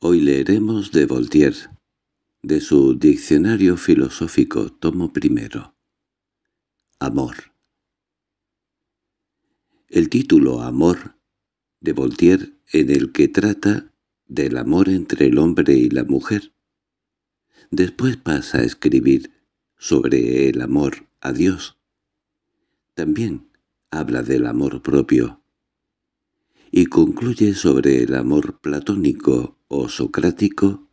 Hoy leeremos de Voltaire, de su Diccionario Filosófico, tomo primero. Amor. El título Amor de Voltaire, en el que trata del amor entre el hombre y la mujer. Después pasa a escribir sobre el amor a Dios. También habla del amor propio, y concluye sobre el amor platónico o socrático,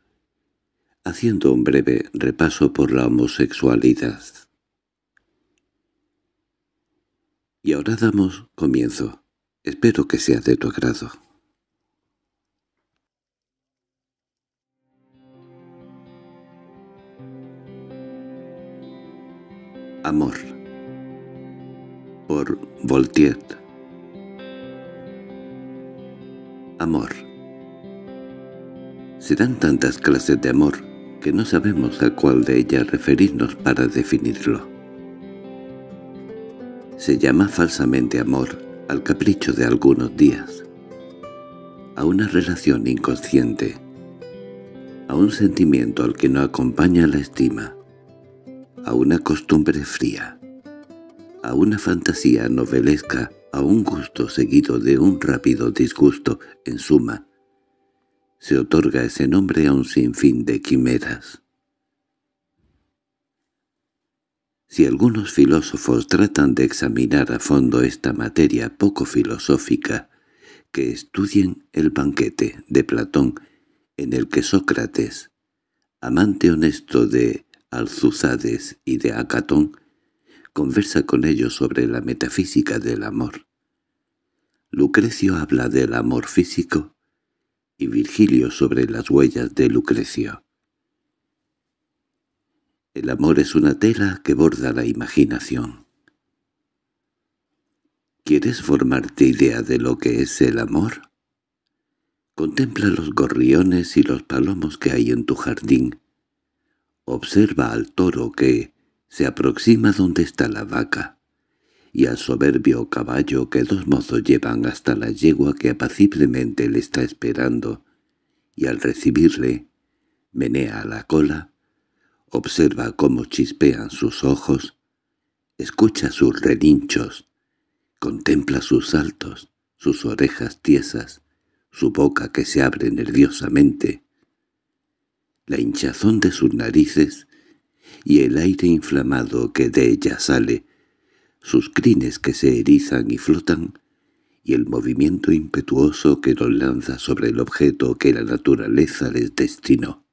haciendo un breve repaso por la homosexualidad. Y ahora damos comienzo. Espero que sea de tu agrado. Amor por Voltaire Amor Se dan tantas clases de amor que no sabemos a cuál de ellas referirnos para definirlo. Se llama falsamente amor al capricho de algunos días, a una relación inconsciente, a un sentimiento al que no acompaña la estima, a una costumbre fría, a una fantasía novelesca a un gusto seguido de un rápido disgusto, en suma, se otorga ese nombre a un sinfín de quimeras. Si algunos filósofos tratan de examinar a fondo esta materia poco filosófica, que estudien el banquete de Platón en el que Sócrates, amante honesto de Alzuzades y de Acatón, conversa con ellos sobre la metafísica del amor. Lucrecio habla del amor físico y Virgilio sobre las huellas de Lucrecio. El amor es una tela que borda la imaginación. ¿Quieres formarte idea de lo que es el amor? Contempla los gorriones y los palomos que hay en tu jardín. Observa al toro que, se aproxima donde está la vaca, y al soberbio caballo que dos mozos llevan hasta la yegua que apaciblemente le está esperando, y al recibirle, menea la cola, observa cómo chispean sus ojos, escucha sus relinchos, contempla sus saltos, sus orejas tiesas, su boca que se abre nerviosamente, la hinchazón de sus narices y el aire inflamado que de ella sale, sus crines que se erizan y flotan, y el movimiento impetuoso que los lanza sobre el objeto que la naturaleza les destinó.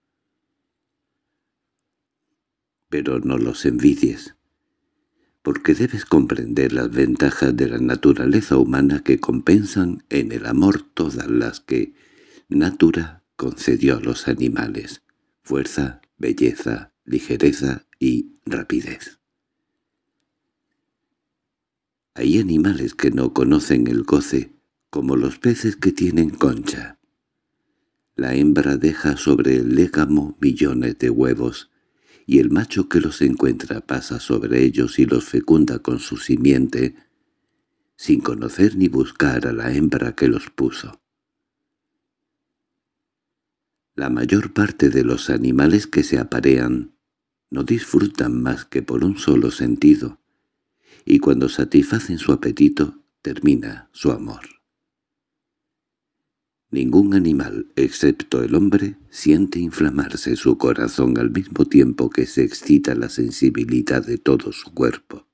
Pero no los envidies, porque debes comprender las ventajas de la naturaleza humana que compensan en el amor todas las que natura concedió a los animales, fuerza, belleza, ligereza y rapidez. Hay animales que no conocen el goce, como los peces que tienen concha. La hembra deja sobre el légamo millones de huevos, y el macho que los encuentra pasa sobre ellos y los fecunda con su simiente, sin conocer ni buscar a la hembra que los puso. La mayor parte de los animales que se aparean no disfrutan más que por un solo sentido, y cuando satisfacen su apetito termina su amor. Ningún animal, excepto el hombre, siente inflamarse su corazón al mismo tiempo que se excita la sensibilidad de todo su cuerpo.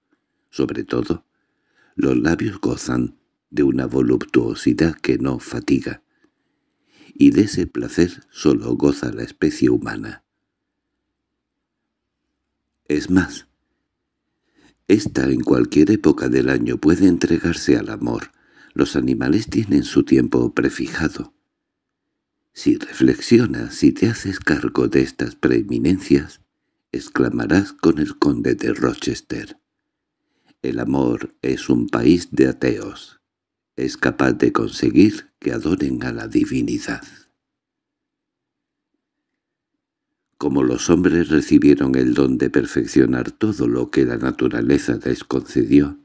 Sobre todo, los labios gozan de una voluptuosidad que no fatiga, y de ese placer solo goza la especie humana. Es más, esta en cualquier época del año puede entregarse al amor. Los animales tienen su tiempo prefijado. Si reflexionas y te haces cargo de estas preeminencias, exclamarás con el conde de Rochester. El amor es un país de ateos. Es capaz de conseguir que adoren a la divinidad. Como los hombres recibieron el don de perfeccionar todo lo que la naturaleza les concedió,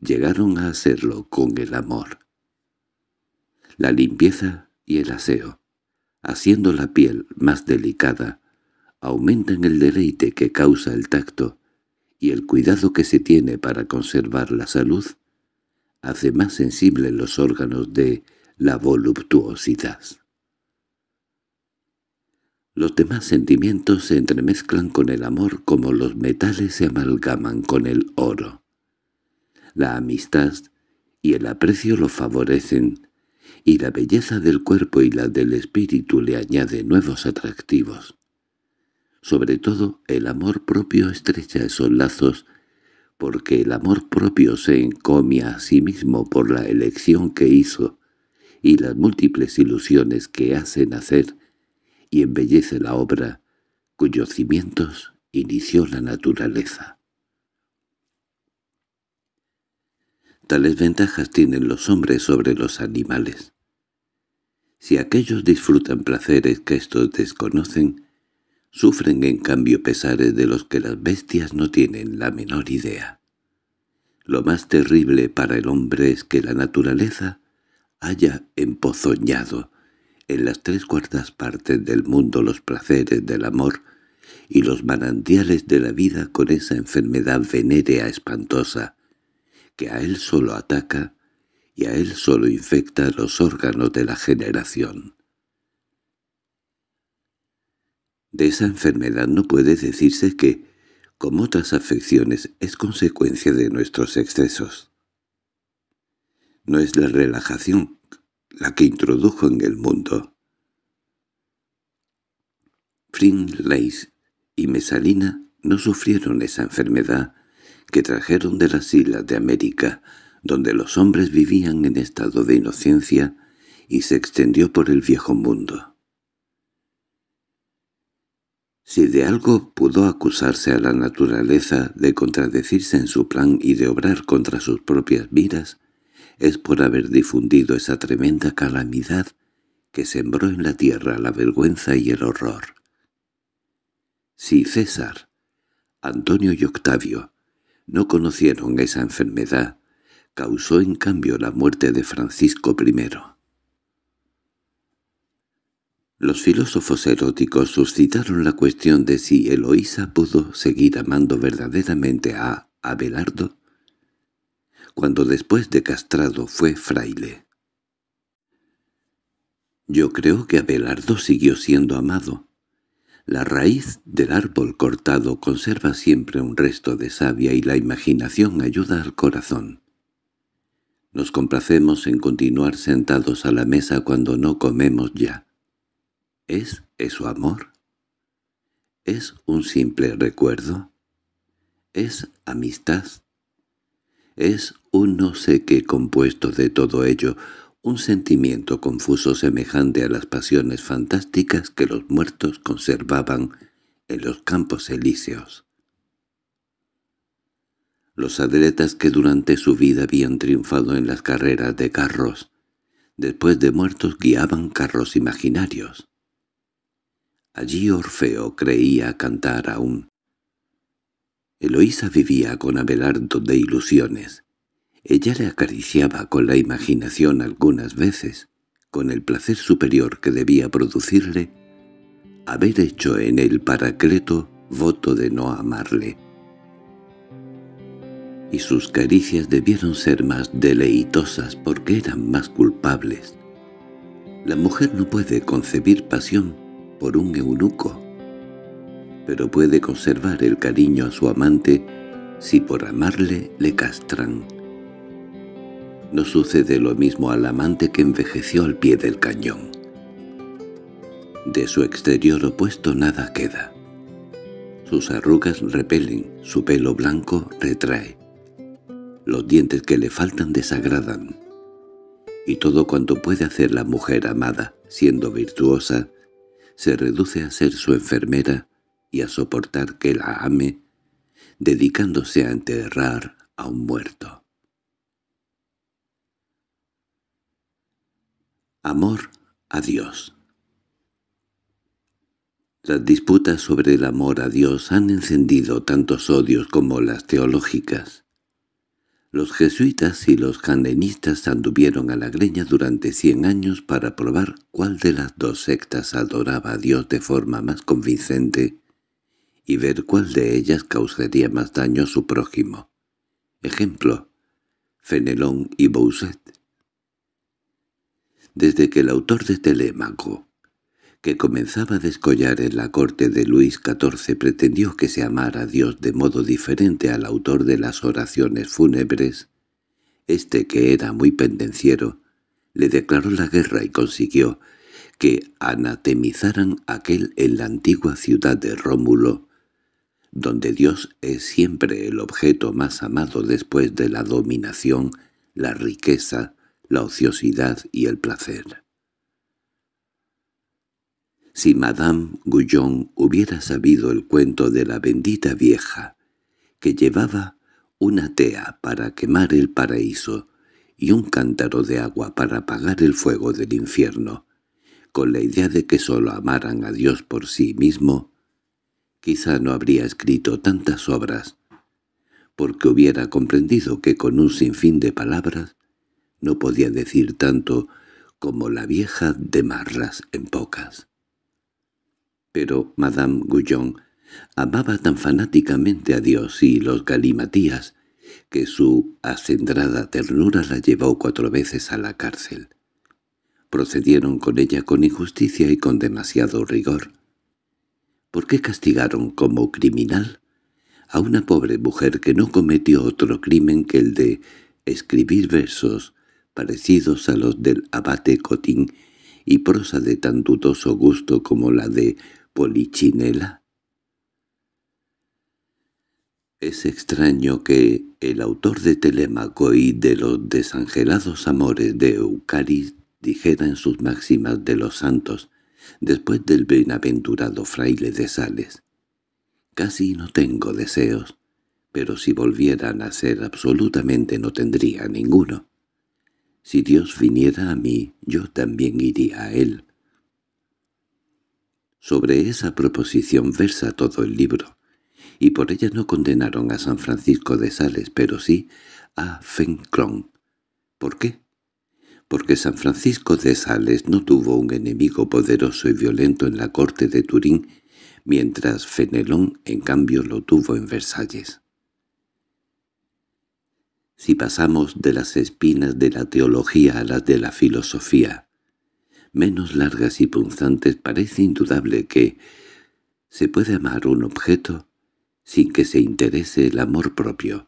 llegaron a hacerlo con el amor. La limpieza y el aseo, haciendo la piel más delicada, aumentan el deleite que causa el tacto, y el cuidado que se tiene para conservar la salud hace más sensibles los órganos de la voluptuosidad. Los demás sentimientos se entremezclan con el amor como los metales se amalgaman con el oro. La amistad y el aprecio lo favorecen, y la belleza del cuerpo y la del espíritu le añade nuevos atractivos. Sobre todo el amor propio estrecha esos lazos, porque el amor propio se encomia a sí mismo por la elección que hizo y las múltiples ilusiones que hace nacer y embellece la obra cuyos cimientos inició la naturaleza. Tales ventajas tienen los hombres sobre los animales. Si aquellos disfrutan placeres que estos desconocen, sufren en cambio pesares de los que las bestias no tienen la menor idea. Lo más terrible para el hombre es que la naturaleza haya empozoñado en las tres cuartas partes del mundo los placeres del amor y los manantiales de la vida con esa enfermedad venérea espantosa, que a él solo ataca y a él solo infecta los órganos de la generación. De esa enfermedad no puede decirse que, como otras afecciones, es consecuencia de nuestros excesos. No es la relajación la que introdujo en el mundo. Leis y Mesalina no sufrieron esa enfermedad que trajeron de las islas de América, donde los hombres vivían en estado de inocencia y se extendió por el viejo mundo. Si de algo pudo acusarse a la naturaleza de contradecirse en su plan y de obrar contra sus propias vidas, es por haber difundido esa tremenda calamidad que sembró en la tierra la vergüenza y el horror. Si César, Antonio y Octavio no conocieron esa enfermedad, causó en cambio la muerte de Francisco I. Los filósofos eróticos suscitaron la cuestión de si Eloísa pudo seguir amando verdaderamente a Abelardo cuando después de castrado fue fraile. Yo creo que Abelardo siguió siendo amado. La raíz del árbol cortado conserva siempre un resto de savia y la imaginación ayuda al corazón. Nos complacemos en continuar sentados a la mesa cuando no comemos ya. ¿Es eso amor? ¿Es un simple recuerdo? ¿Es amistad? Es un no sé qué compuesto de todo ello, un sentimiento confuso semejante a las pasiones fantásticas que los muertos conservaban en los campos elíseos. Los atletas que durante su vida habían triunfado en las carreras de carros, después de muertos guiaban carros imaginarios. Allí Orfeo creía cantar aún, Eloísa vivía con Abelardo de ilusiones. Ella le acariciaba con la imaginación algunas veces, con el placer superior que debía producirle, haber hecho en el paracleto voto de no amarle. Y sus caricias debieron ser más deleitosas porque eran más culpables. La mujer no puede concebir pasión por un eunuco, pero puede conservar el cariño a su amante si por amarle le castran. No sucede lo mismo al amante que envejeció al pie del cañón. De su exterior opuesto nada queda. Sus arrugas repelen, su pelo blanco retrae. Los dientes que le faltan desagradan. Y todo cuanto puede hacer la mujer amada, siendo virtuosa, se reduce a ser su enfermera y a soportar que la ame, dedicándose a enterrar a un muerto. Amor a Dios Las disputas sobre el amor a Dios han encendido tantos odios como las teológicas. Los jesuitas y los jandenistas anduvieron a la greña durante cien años para probar cuál de las dos sectas adoraba a Dios de forma más convincente y ver cuál de ellas causaría más daño a su prójimo. Ejemplo, Fenelón y Bouset. Desde que el autor de Telémaco, que comenzaba a descollar en la corte de Luis XIV, pretendió que se amara a Dios de modo diferente al autor de las oraciones fúnebres, este que era muy pendenciero, le declaró la guerra y consiguió que anatemizaran aquel en la antigua ciudad de Rómulo donde Dios es siempre el objeto más amado después de la dominación, la riqueza, la ociosidad y el placer. Si Madame Guyon hubiera sabido el cuento de la bendita vieja, que llevaba una tea para quemar el paraíso y un cántaro de agua para apagar el fuego del infierno, con la idea de que sólo amaran a Dios por sí mismo, quizá no habría escrito tantas obras, porque hubiera comprendido que con un sinfín de palabras no podía decir tanto como la vieja de Marras en pocas. Pero Madame Guyon amaba tan fanáticamente a Dios y los galimatías que su acendrada ternura la llevó cuatro veces a la cárcel. Procedieron con ella con injusticia y con demasiado rigor, ¿Por qué castigaron como criminal a una pobre mujer que no cometió otro crimen que el de escribir versos parecidos a los del abate Cotín y prosa de tan dudoso gusto como la de Polichinela? Es extraño que el autor de Telémaco y de los desangelados amores de Eucaris dijera en sus máximas de los santos después del bienaventurado fraile de Sales. Casi no tengo deseos, pero si volvieran a ser absolutamente no tendría ninguno. Si Dios viniera a mí, yo también iría a Él. Sobre esa proposición versa todo el libro, y por ella no condenaron a San Francisco de Sales, pero sí a Feng ¿Por qué? porque San Francisco de Sales no tuvo un enemigo poderoso y violento en la corte de Turín, mientras Fenelón en cambio lo tuvo en Versalles. Si pasamos de las espinas de la teología a las de la filosofía, menos largas y punzantes parece indudable que se puede amar un objeto sin que se interese el amor propio,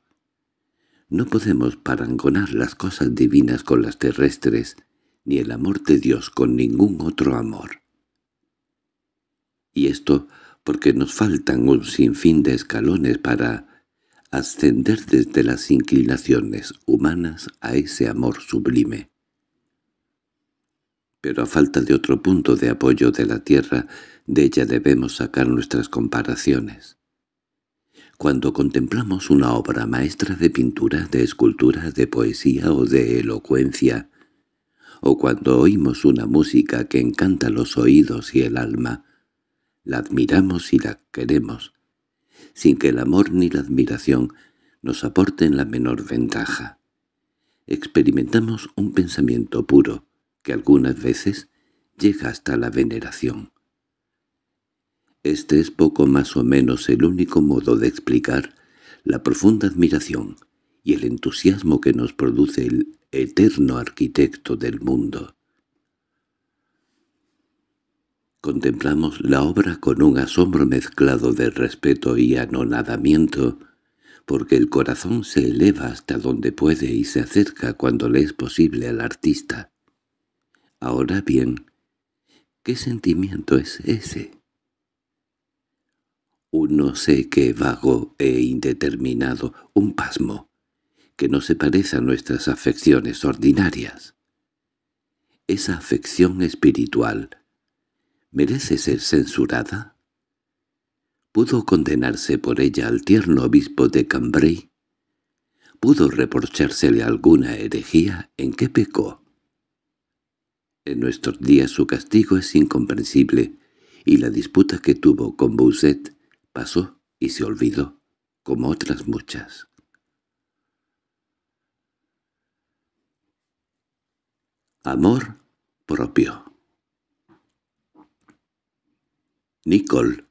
no podemos parangonar las cosas divinas con las terrestres, ni el amor de Dios con ningún otro amor. Y esto porque nos faltan un sinfín de escalones para ascender desde las inclinaciones humanas a ese amor sublime. Pero a falta de otro punto de apoyo de la tierra, de ella debemos sacar nuestras comparaciones. Cuando contemplamos una obra maestra de pintura, de escultura, de poesía o de elocuencia, o cuando oímos una música que encanta los oídos y el alma, la admiramos y la queremos, sin que el amor ni la admiración nos aporten la menor ventaja. Experimentamos un pensamiento puro, que algunas veces llega hasta la veneración. Este es poco más o menos el único modo de explicar la profunda admiración y el entusiasmo que nos produce el eterno arquitecto del mundo. Contemplamos la obra con un asombro mezclado de respeto y anonadamiento, porque el corazón se eleva hasta donde puede y se acerca cuando le es posible al artista. Ahora bien, ¿qué sentimiento es ese? un no sé qué vago e indeterminado, un pasmo, que no se parece a nuestras afecciones ordinarias. Esa afección espiritual, ¿merece ser censurada? ¿Pudo condenarse por ella al tierno obispo de Cambrai? ¿Pudo reprochársele alguna herejía? ¿En qué pecó? En nuestros días su castigo es incomprensible, y la disputa que tuvo con Bousset, pasó y se olvidó, como otras muchas. Amor propio Nicol,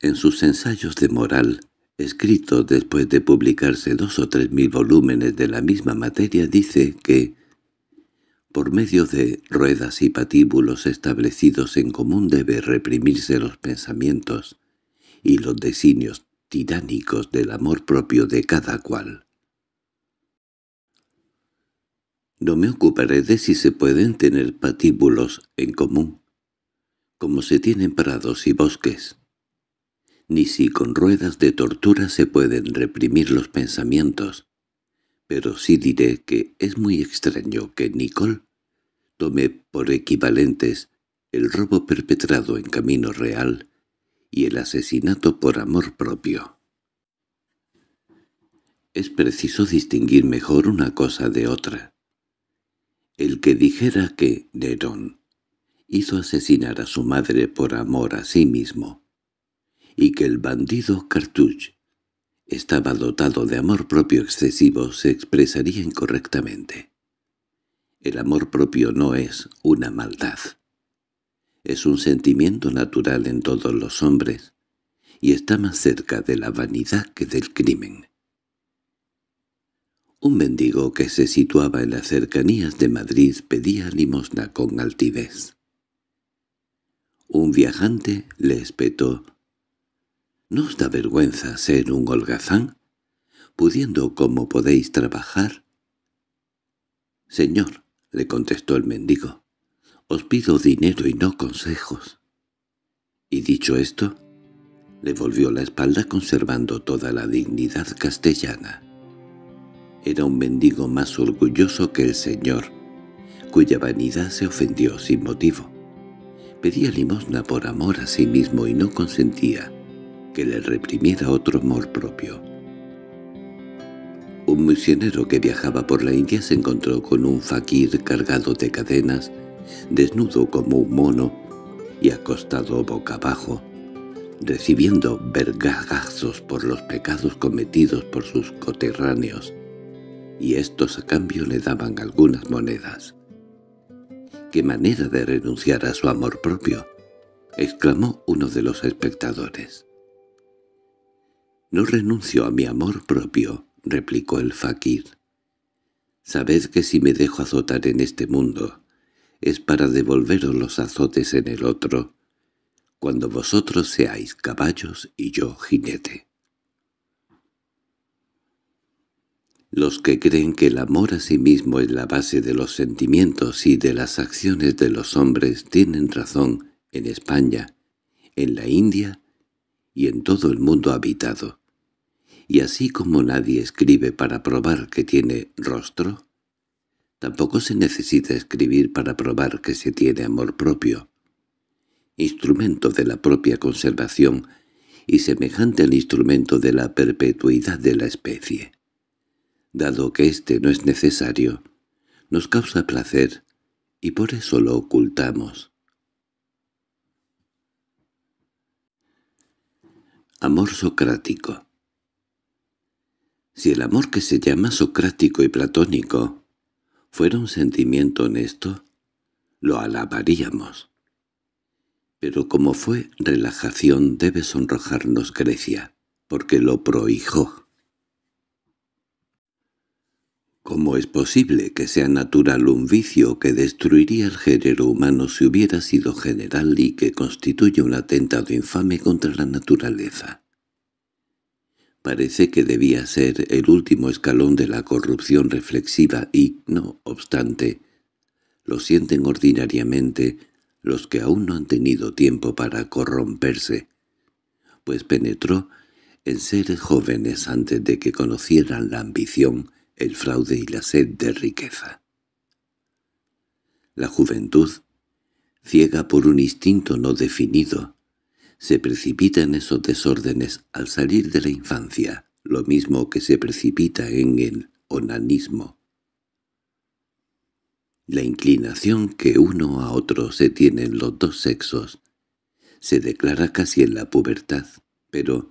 en sus ensayos de moral, escrito después de publicarse dos o tres mil volúmenes de la misma materia, dice que, por medio de ruedas y patíbulos establecidos en común debe reprimirse los pensamientos, y los designios tiránicos del amor propio de cada cual. No me ocuparé de si se pueden tener patíbulos en común, como se tienen prados y bosques, ni si con ruedas de tortura se pueden reprimir los pensamientos, pero sí diré que es muy extraño que Nicole tome por equivalentes el robo perpetrado en camino real y el asesinato por amor propio. Es preciso distinguir mejor una cosa de otra. El que dijera que Nerón hizo asesinar a su madre por amor a sí mismo, y que el bandido Cartouche estaba dotado de amor propio excesivo se expresaría incorrectamente. El amor propio no es una maldad es un sentimiento natural en todos los hombres, y está más cerca de la vanidad que del crimen. Un mendigo que se situaba en las cercanías de Madrid pedía limosna con altivez. Un viajante le espetó. ¿No os da vergüenza ser un holgazán? Pudiendo como podéis trabajar. Señor, le contestó el mendigo, os pido dinero y no consejos. Y dicho esto, le volvió la espalda conservando toda la dignidad castellana. Era un mendigo más orgulloso que el señor, cuya vanidad se ofendió sin motivo. Pedía limosna por amor a sí mismo y no consentía que le reprimiera otro amor propio. Un misionero que viajaba por la India se encontró con un fakir cargado de cadenas desnudo como un mono y acostado boca abajo, recibiendo vergazos por los pecados cometidos por sus coterráneos, y estos a cambio le daban algunas monedas. —¡Qué manera de renunciar a su amor propio! —exclamó uno de los espectadores. —No renuncio a mi amor propio —replicó el fakir—. Sabed que si me dejo azotar en este mundo, es para devolveros los azotes en el otro, cuando vosotros seáis caballos y yo jinete. Los que creen que el amor a sí mismo es la base de los sentimientos y de las acciones de los hombres tienen razón en España, en la India y en todo el mundo habitado. Y así como nadie escribe para probar que tiene rostro, Tampoco se necesita escribir para probar que se tiene amor propio, instrumento de la propia conservación y semejante al instrumento de la perpetuidad de la especie. Dado que éste no es necesario, nos causa placer y por eso lo ocultamos. Amor socrático Si el amor que se llama socrático y platónico fuera un sentimiento honesto, lo alabaríamos. Pero como fue relajación debe sonrojarnos Grecia, porque lo prohijó. ¿Cómo es posible que sea natural un vicio que destruiría el género humano si hubiera sido general y que constituye un atentado infame contra la naturaleza? Parece que debía ser el último escalón de la corrupción reflexiva y, no obstante, lo sienten ordinariamente los que aún no han tenido tiempo para corromperse, pues penetró en seres jóvenes antes de que conocieran la ambición, el fraude y la sed de riqueza. La juventud, ciega por un instinto no definido, se precipita en esos desórdenes al salir de la infancia, lo mismo que se precipita en el onanismo. La inclinación que uno a otro se tiene en los dos sexos se declara casi en la pubertad, pero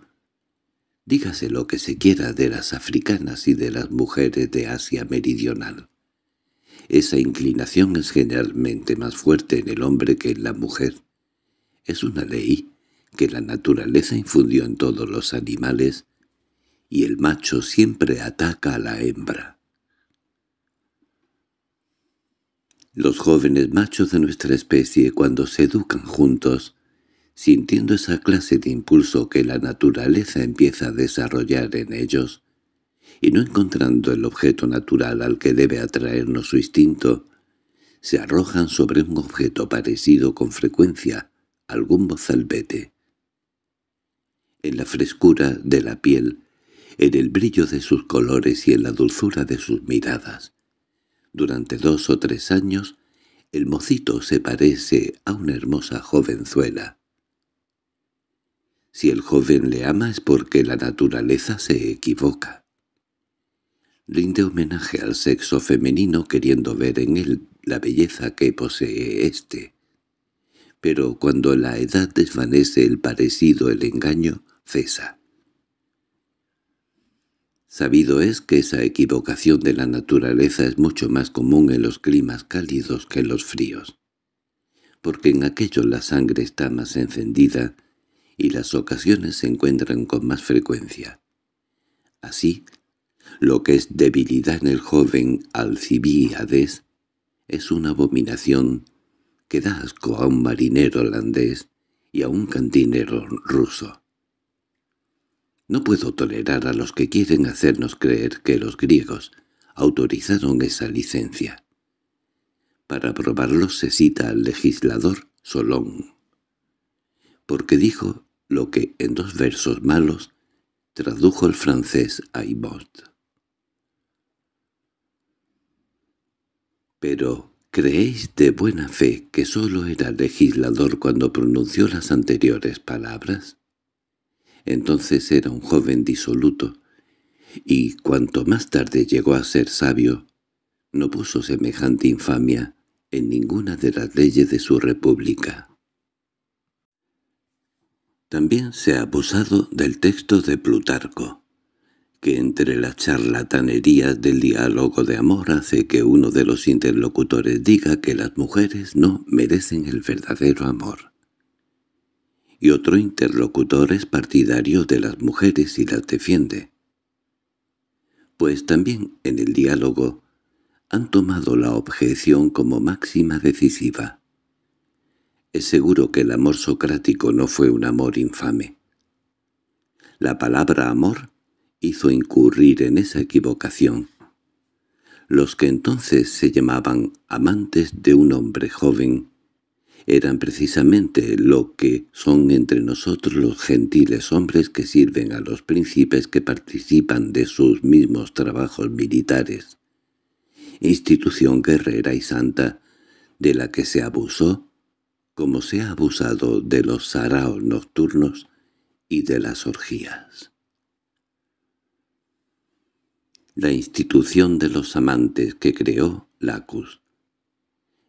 dígase lo que se quiera de las africanas y de las mujeres de Asia meridional. Esa inclinación es generalmente más fuerte en el hombre que en la mujer. Es una ley que la naturaleza infundió en todos los animales, y el macho siempre ataca a la hembra. Los jóvenes machos de nuestra especie, cuando se educan juntos, sintiendo esa clase de impulso que la naturaleza empieza a desarrollar en ellos, y no encontrando el objeto natural al que debe atraernos su instinto, se arrojan sobre un objeto parecido con frecuencia, algún bozalbete en la frescura de la piel, en el brillo de sus colores y en la dulzura de sus miradas. Durante dos o tres años, el mocito se parece a una hermosa jovenzuela. Si el joven le ama es porque la naturaleza se equivoca. Rinde homenaje al sexo femenino queriendo ver en él la belleza que posee éste. Pero cuando la edad desvanece el parecido, el engaño, cesa. Sabido es que esa equivocación de la naturaleza es mucho más común en los climas cálidos que en los fríos, porque en aquellos la sangre está más encendida y las ocasiones se encuentran con más frecuencia. Así, lo que es debilidad en el joven Alcibíades es una abominación que da asco a un marinero holandés y a un cantinero ruso. No puedo tolerar a los que quieren hacernos creer que los griegos autorizaron esa licencia. Para probarlo se cita al legislador Solón, porque dijo lo que en dos versos malos tradujo el francés Ibot. Pero, ¿creéis de buena fe que solo era legislador cuando pronunció las anteriores palabras? Entonces era un joven disoluto, y cuanto más tarde llegó a ser sabio, no puso semejante infamia en ninguna de las leyes de su república. También se ha abusado del texto de Plutarco, que entre las charlatanerías del diálogo de amor hace que uno de los interlocutores diga que las mujeres no merecen el verdadero amor y otro interlocutor es partidario de las mujeres y las defiende. Pues también en el diálogo han tomado la objeción como máxima decisiva. Es seguro que el amor socrático no fue un amor infame. La palabra amor hizo incurrir en esa equivocación. Los que entonces se llamaban amantes de un hombre joven eran precisamente lo que son entre nosotros los gentiles hombres que sirven a los príncipes que participan de sus mismos trabajos militares. Institución guerrera y santa, de la que se abusó, como se ha abusado de los saraos nocturnos y de las orgías. La institución de los amantes que creó Lacus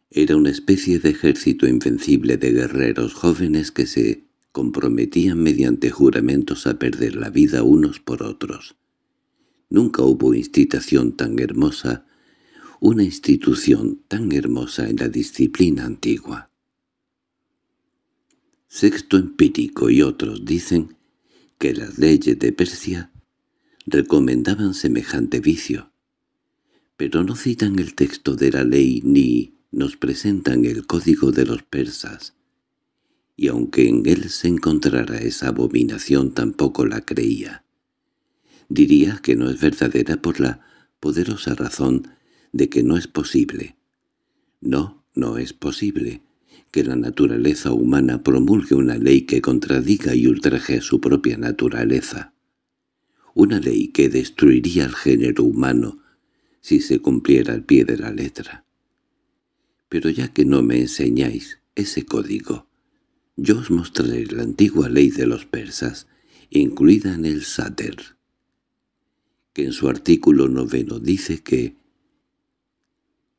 era una especie de ejército invencible de guerreros jóvenes que se comprometían mediante juramentos a perder la vida unos por otros. Nunca hubo institución tan hermosa, una institución tan hermosa en la disciplina antigua. Sexto Empírico y otros dicen que las leyes de Persia recomendaban semejante vicio, pero no citan el texto de la ley ni nos presentan el código de los persas, y aunque en él se encontrara esa abominación tampoco la creía. Diría que no es verdadera por la poderosa razón de que no es posible. No, no es posible que la naturaleza humana promulgue una ley que contradiga y ultraje su propia naturaleza. Una ley que destruiría al género humano si se cumpliera al pie de la letra. Pero ya que no me enseñáis ese código, yo os mostraré la antigua ley de los persas, incluida en el Sáter, que en su artículo noveno dice que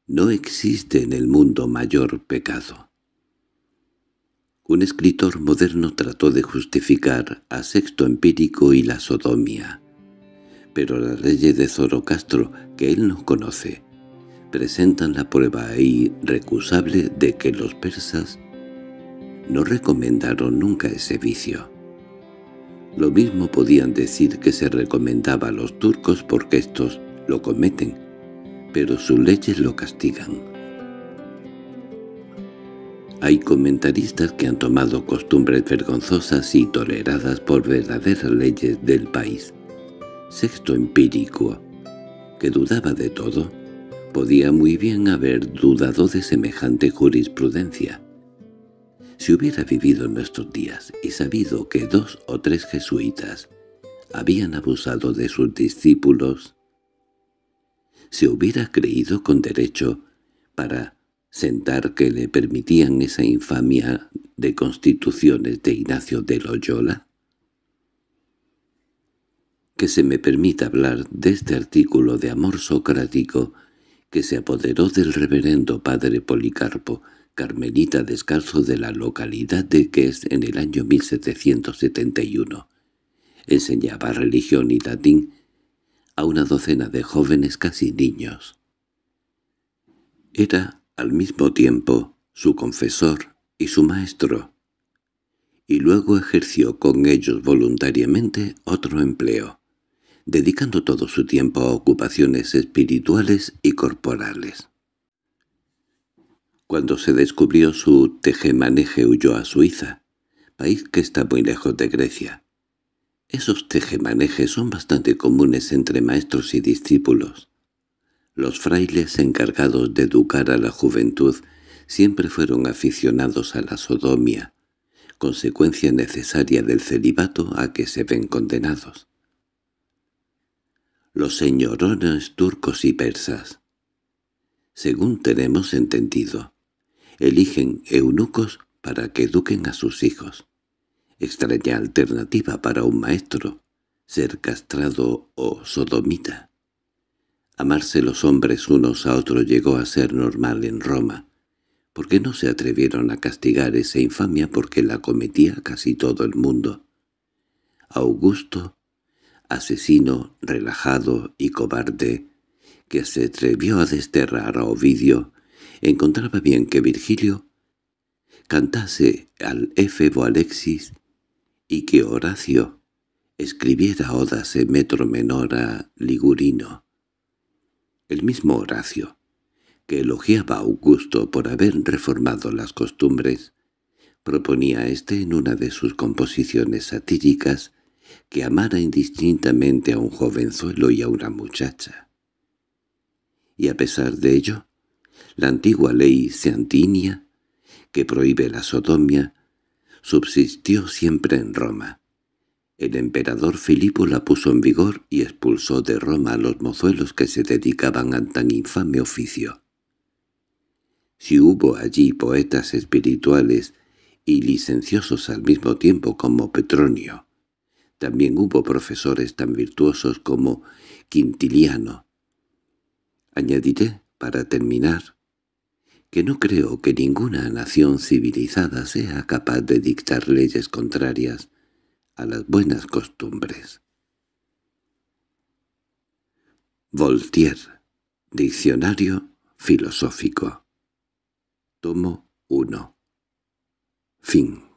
no existe en el mundo mayor pecado. Un escritor moderno trató de justificar a Sexto Empírico y la sodomía, pero la ley de Castro que él no conoce, presentan la prueba irrecusable de que los persas no recomendaron nunca ese vicio. Lo mismo podían decir que se recomendaba a los turcos porque estos lo cometen, pero sus leyes lo castigan. Hay comentaristas que han tomado costumbres vergonzosas y toleradas por verdaderas leyes del país. Sexto Empírico, que dudaba de todo, Podía muy bien haber dudado de semejante jurisprudencia. Si hubiera vivido en nuestros días y sabido que dos o tres jesuitas habían abusado de sus discípulos, se hubiera creído con derecho para sentar que le permitían esa infamia de constituciones de Ignacio de Loyola? Que se me permita hablar de este artículo de amor socrático que se apoderó del reverendo padre Policarpo, carmelita descalzo de la localidad de ques en el año 1771. Enseñaba religión y latín a una docena de jóvenes casi niños. Era, al mismo tiempo, su confesor y su maestro, y luego ejerció con ellos voluntariamente otro empleo dedicando todo su tiempo a ocupaciones espirituales y corporales. Cuando se descubrió su tejemaneje huyó a Suiza, país que está muy lejos de Grecia. Esos tejemanejes son bastante comunes entre maestros y discípulos. Los frailes encargados de educar a la juventud siempre fueron aficionados a la sodomía, consecuencia necesaria del celibato a que se ven condenados los señorones turcos y persas. Según tenemos entendido, eligen eunucos para que eduquen a sus hijos. Extraña alternativa para un maestro, ser castrado o sodomita. Amarse los hombres unos a otros llegó a ser normal en Roma. ¿Por qué no se atrevieron a castigar esa infamia porque la cometía casi todo el mundo? Augusto asesino, relajado y cobarde, que se atrevió a desterrar a Ovidio, encontraba bien que Virgilio cantase al Éfebo Alexis y que Horacio escribiera odas en metro menor a Ligurino. El mismo Horacio, que elogiaba a Augusto por haber reformado las costumbres, proponía éste en una de sus composiciones satíricas que amara indistintamente a un jovenzuelo y a una muchacha. Y a pesar de ello, la antigua ley seantinia, que prohíbe la sodomia, subsistió siempre en Roma. El emperador Filipo la puso en vigor y expulsó de Roma a los mozuelos que se dedicaban a tan infame oficio. Si hubo allí poetas espirituales y licenciosos al mismo tiempo como Petronio, también hubo profesores tan virtuosos como Quintiliano. Añadiré, para terminar, que no creo que ninguna nación civilizada sea capaz de dictar leyes contrarias a las buenas costumbres. Voltaire, Diccionario Filosófico Tomo 1 Fin